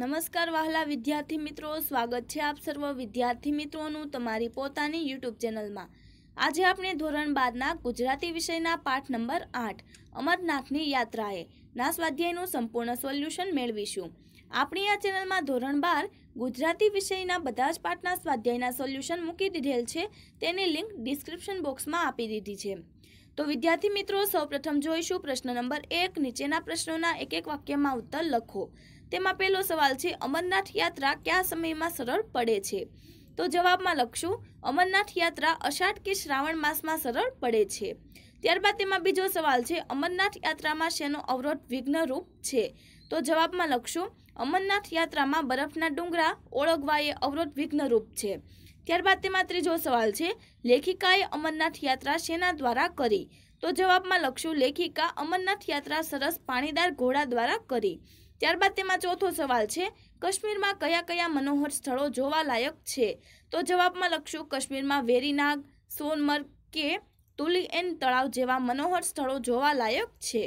નમસ્કાર વહાલા વિદ્યાર્થી મિત્રો સ્વાગત છે આપ સર્વ વિદ્યાર્થી મિત્રોનું તમારી પોતાની યુટ્યુબ ચેનલમાં આજે આપણે ધોરણ બારના ગુજરાતી વિષયના પાઠ નંબર આઠ અમરનાથની યાત્રાએ ના સ્વાધ્યાયનું સંપૂર્ણ સોલ્યુશન મેળવીશું આપણી આ ચેનલમાં ધોરણ બાર ગુજરાતી વિષયના બધા જ પાઠના સ્વાધ્યાયના સોલ્યુશન મૂકી દીધેલ છે તેની લિંક ડિસ્ક્રિપ્શન બોક્સમાં આપી દીધી છે તો વિદ્યાર્થી મિત્રો સૌપ્રથમ જોઈશું પ્રશ્ન નંબર એક નીચેના પ્રશ્નોના એક એક વાક્યમાં ઉત્તર લખો તેમાં પહેલો સવાલ છે અમરનાથ યાત્રા કયા સમયમાં સરળ પડે છે તો જવાબમાં લખશું અમરનાથ યાત્રા અષાઢ કે શ્રાવણ માસમાં સરળ પડે છે ત્યારબાદ તેમાં બીજો સવાલ છે અમરનાથ યાત્રામાં શેનો અવરોધ વિઘ્નરૂપ છે તો જવાબમાં લખશું અમરનાથ યાત્રામાં બરફના ડુંગરા ઓળગવા એ અવરોધ વિઘ્નરૂપ છે ત્યારબાદ તેમાં ત્રીજો સવાલ છે લેખિકાએ અમરનાથ યાત્રા શેના દ્વારા કરી તો જવાબમાં લખશું લેખિકા અમરનાથ યાત્રા સરસ પાણીદાર ઘોડા દ્વારા કરી ત્યારબાદ તેમાં ચોથો સવાલ છે કાશ્મીરમાં કયા કયા મનોહર સ્થળો જોવાલાયક છે તો જવાબમાં લખશું કાશ્મીરમાં વેરીનાગ સોનમર્ગ કે તુલી એન તળાવ જેવા મનોહર સ્થળો જોવાલાયક છે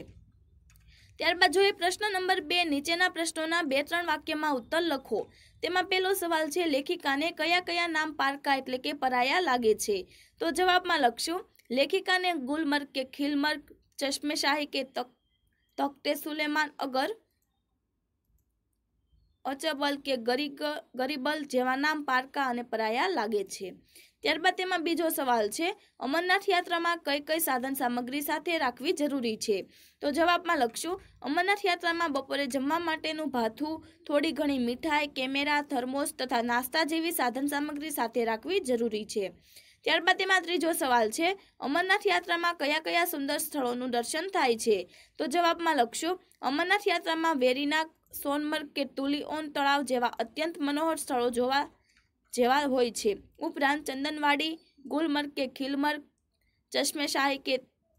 ત્યારબાદ જોઈએ પ્રશ્ન નંબર બે નીચેના પ્રશ્નોના બે ત્રણ વાક્યમાં ઉત્તર લખો તેમાં પહેલો સવાલ છે લેખિકાને કયા કયા નામ પારકા એટલે કે પરાયા લાગે છે તો જવાબમાં લખશું લેખિકાને ગુલમર્ગ કે ખિલમર્ગ ચશ્મેશાહી કે તક તખ્તે સુલેમાન અગર અચબલ કે ગરીક ગરીબલ જેવા નામ પારકા અને પરાયા લાગે છે ત્યારબાદ તેમાં બીજો સવાલ છે અમરનાથ યાત્રામાં કઈ કઈ સાધન સામગ્રી સાથે રાખવી જરૂરી છે તો જવાબમાં લખશું અમરનાથ યાત્રામાં બપોરે જમવા માટેનું ભાથું થોડી ઘણી મીઠાઈ કેમેરા થર્મોસ તથા નાસ્તા જેવી સાધન સામગ્રી સાથે રાખવી જરૂરી છે ત્યારબાદ તેમાં ત્રીજો સવાલ છે અમરનાથ યાત્રામાં કયા કયા સુંદર સ્થળોનું દર્શન થાય છે તો જવાબમાં લખશું અમરનાથ યાત્રામાં વેરીના સોનમર્ગ કે તુલીઓન તળાવ જેવા અત્યંત મનોહર સ્થળો જોવા જેવા હોય છે ઉપરાંત ચંદનવાડી ગુલમર્ગ કે ખીલમર્ગ ચશ્મેશાહી કે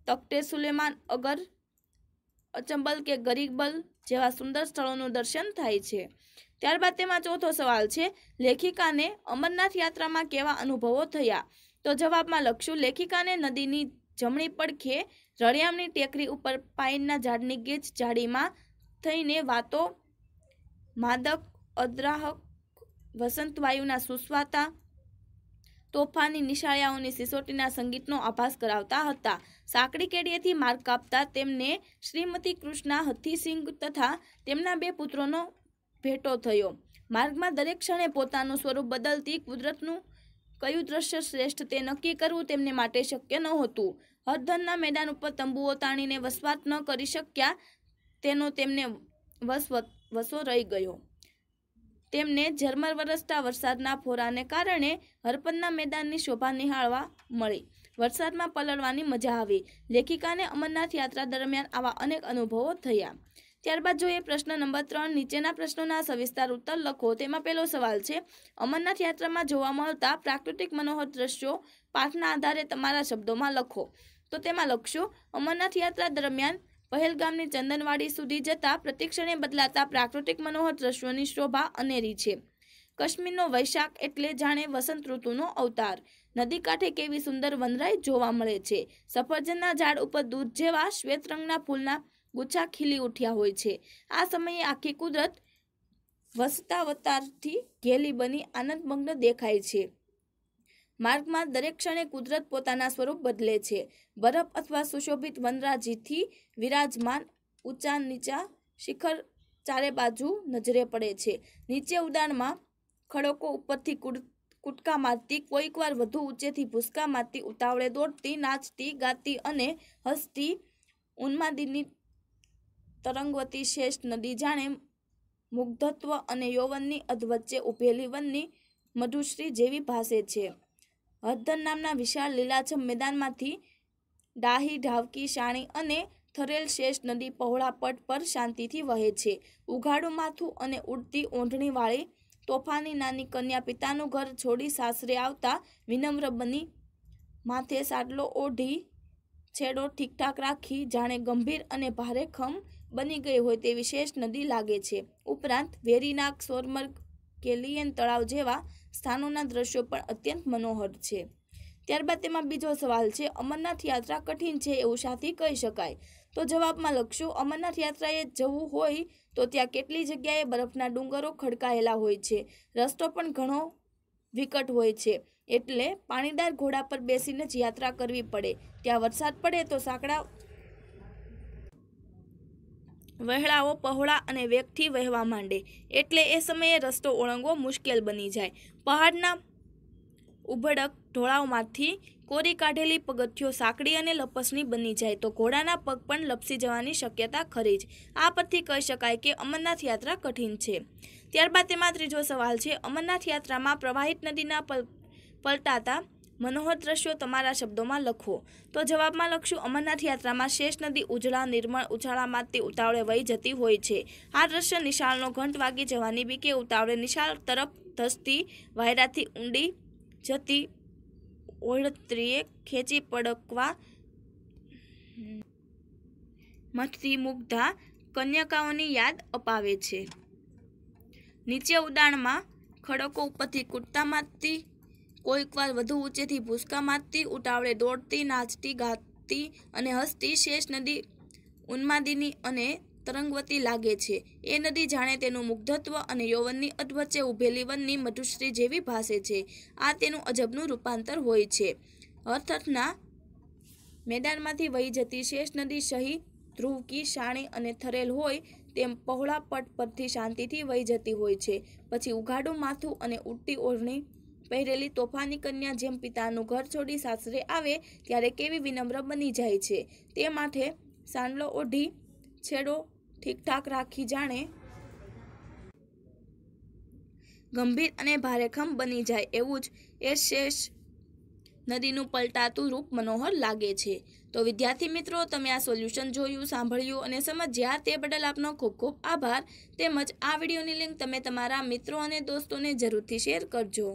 તખ્તે સુલેમાન અગર અચંબલ કે ગરીબલ જેવા સુંદર સ્થળોનું દર્શન થાય છે ત્યારબાદ તેમાં ચોથો સવાલ છે લેખિકાને અમરનાથ યાત્રામાં કેવા અનુભવો થયા તો જવાબમાં લખશું લેખિકાને નદીની જમણી પડખે રળિયામની ટેકરી ઉપર પાઇનના ઝાડની ગીચ જાડીમાં થઈને વાતો માદક અદ્રાહક વસંતવાયુના સુસ્વાતા તોફાની નિશાળાઓની સિસોટીના સંગીતનો આભાસ કરાવતા હતા સાંકડી કેડીએથી માર્ગ કાપતા તેમને શ્રીમતી કૃષ્ણા હથીસિંહ તથા તેમના બે પુત્રોનો ભેટો થયો માર્ગમાં દરેક ક્ષણે પોતાનું સ્વરૂપ બદલતી કુદરતનું કયું દ્રશ્ય શ્રેષ્ઠ તે નક્કી કરવું તેમને માટે શક્ય નહોતું હરધનના મેદાન ઉપર તંબુઓ તાણીને વસવાત ન કરી શક્યા તેનો તેમને વસવત વસો રહી ગયો તેમને ઝરમર વરસતા વરસાદના ફોરાને કારણે હરપનના મેદાનની શોભા નિહાળવા મળી વરસાદમાં પલળવાની મજા આવી લેખિકાને અમરનાથ યાત્રા દરમિયાન આવા અનેક અનુભવો થયા ત્યારબાદ જોઈએ પ્રશ્ન નંબર ત્રણ નીચેના પ્રશ્નોના સવિસ્તાર ઉત્તર લખો તેમાં પહેલો સવાલ છે અમરનાથ યાત્રામાં જોવા મળતા પ્રાકૃતિક મનોહર દ્રશ્યો પાઠના આધારે તમારા શબ્દોમાં લખો તો તેમાં લખશો અમરનાથ યાત્રા દરમિયાન પહેલગામની ચંદનવાડી સુધી જતા પ્રતિક્ષણે બદલાતા પ્રાકૃતિક મનોહર દ્રશ્યોની શોભા અનેરી છે કાશ્મીરનો વૈશાખ એટલે જાણે વસંત ઋતુનો અવતાર નદી કાંઠે કેવી સુંદર વનરાય જોવા મળે છે સફરજનના ઝાડ ઉપર દૂધ જેવા શ્વેત રંગના ફૂલના ગુચ્છા ખીલી ઉઠ્યા હોય છે આ સમયે આખી કુદરત વસતાવતારથી ઘેલી બની આનંદમગ્ન દેખાય છે માર્ગમાં દરેક ક્ષણે કુદરત પોતાના સ્વરૂપ બદલે છે બરફ અથવા સુશોભિત વનરાજીથી વિરાજમાન ઊંચા નીચા શિખર ચારે બાજુ નજરે પડે છે નીચે ઉડાણમાં ખડકો ઉપરથી કુડ કૂટકા મારતી કોઈક વાર વધુ ઊંચેથી ભૂસકા મારતી ઉતાવળે દોડતી નાચતી ગાતી અને હસતી ઉન્માદિની તરંગવતી શ્રેષ્ઠ નદી જાણે મુગ્ધત્વ અને યૌવનની અધવચ્ચે ઉભેલી વનની મધુશ્રી જેવી ભાષે છે હદધન નામના વિશાળ લીલાછમ મેદાનમાંથી ડાહી ઢાવકી શાણી અને થરેલ શેષ નદી પહોળા પટ પર શાંતિથી વહે છે ઉઘાડું માથું અને ઉડતી ઓંઢણીવાળી તોફાની નાની કન્યા પિતાનું ઘર છોડી સાસરે આવતા વિનમ્ર બની માથે સાટલો ઓઢી છેડો ઠીકઠાક રાખી જાણે ગંભીર અને ભારેખમ બની ગઈ હોય તેવી શેષ નદી લાગે છે ઉપરાંત વેરીનાગ સોરમર્ગ કેલિયન તળાવ જેવા સ્થાનોના દ્રશ્યો પણ અત્યંત મનોહર છે ત્યારબાદ તેમાં બીજો સવાલ છે અમરનાથ યાત્રા કઠિન છે એવું સાથી કહી શકાય તો જવાબમાં લખશો અમરનાથ યાત્રાએ જવું હોય તો ત્યાં કેટલી જગ્યાએ બરફના ડુંગરો ખડકાયેલા હોય છે રસ્તો પણ ઘણો વિકટ હોય છે એટલે પાણીદાર ઘોડા પર બેસીને જ યાત્રા કરવી પડે ત્યાં વરસાદ પડે તો સાંકડા વહેળાઓ પહોળા અને વેગથી વહેવા માંડે એટલે એ સમયે રસ્તો ઓળંગવો મુશ્કેલ બની જાય પહાડના ઉભડક ઢોળાવમાંથી કોરી કાઢેલી પગથિયો સાંકડી અને લપસની બની જાય તો ઘોડાના પગ પણ લપસી જવાની શક્યતા ખરી જ આ પરથી કહી શકાય કે અમરનાથ યાત્રા કઠિન છે ત્યારબાદ તેમાં ત્રીજો સવાલ છે અમરનાથ યાત્રામાં પ્રવાહિત નદીના પલ પલટાતા મનોહર દ્રશ્યો તમારા શબ્દોમાં લખો તો જવાબમાં લખશું અમરનાથ યાત્રામાં શેષ નદી ઉજળા નિર્મળ ઉછાળામાં તે ઉતાવળે વહી જતી હોય છે આ દ્રશ્ય નિશાળનો ઘંટ વાગી જવાની બી કે ઉતાવળે નિશાળ તરફ ધસતી વાયરાથી ઊંડી જતી ઓળત્રીએ ખેંચી પડકવા મથતી મુગ્ધા કન્યકાઓની યાદ અપાવે છે નીચે ઉદાણમાં ખડકો ઉપરથી કુર્તામાંથી કોઈક વાર વધુ ઊંચેથી ભૂસકા મારતી ઉટાવળે દોડતી નાચતી ગાતી અને હસતી શેષ નદી ઉન્માદિની અને તરંગવતી લાગે છે એ નદી જાણે તેનું મુગ્ધત્વ અને યૌવનની અધવચ્ચે ઉભેલી વનની મધુશ્રી જેવી ભાષે છે આ તેનું અજબનું રૂપાંતર હોય છે હર્થના મેદાનમાંથી વહી જતી શેષ નદી સહી ધ્રુવકી શાણી અને થરેલ હોય તેમ પહોળા પટ પરથી શાંતિથી વહી જતી હોય છે પછી ઉઘાડું માથું અને ઉડતી ઓઢણી પહેરેલી તોફાની કન્યા જેમ પિતાનું ઘર છોડી સાસરે આવે ત્યારે કેવી વિનમ્ર બની જાય છે તે માટે સાંડલો ઓઢી છેડો ઠીકઠાક રાખી જાણે ગંભીર અને ભારેખમ બની જાય એવું જ એ શેષ નદીનું પલટાતું રૂપ મનોહર લાગે છે તો વિદ્યાર્થી મિત્રો તમે આ સોલ્યુશન જોયું સાંભળ્યું અને સમજ્યા તે બદલ આપનો ખૂબ ખૂબ આભાર તેમજ આ વિડીયોની લિંક તમે તમારા મિત્રો અને દોસ્તોને જરૂરથી શેર કરજો